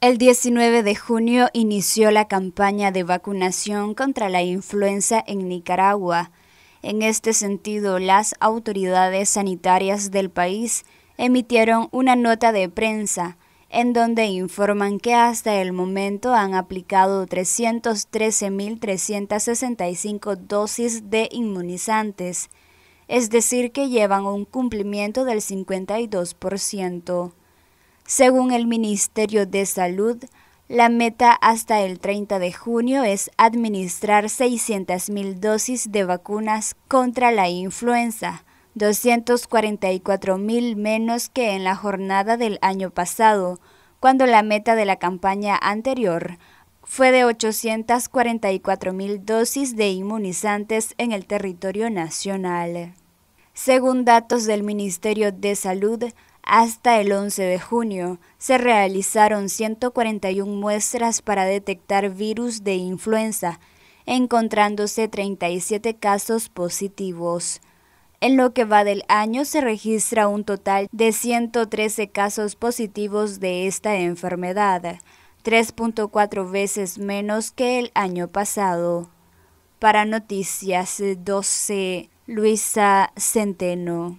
El 19 de junio inició la campaña de vacunación contra la influenza en Nicaragua. En este sentido, las autoridades sanitarias del país emitieron una nota de prensa en donde informan que hasta el momento han aplicado 313.365 dosis de inmunizantes, es decir, que llevan un cumplimiento del 52%. Según el Ministerio de Salud, la meta hasta el 30 de junio es administrar 600.000 dosis de vacunas contra la influenza, 244.000 menos que en la jornada del año pasado, cuando la meta de la campaña anterior fue de 844.000 dosis de inmunizantes en el territorio nacional. Según datos del Ministerio de Salud, hasta el 11 de junio se realizaron 141 muestras para detectar virus de influenza, encontrándose 37 casos positivos. En lo que va del año se registra un total de 113 casos positivos de esta enfermedad, 3.4 veces menos que el año pasado. Para Noticias 12 Luisa Centeno.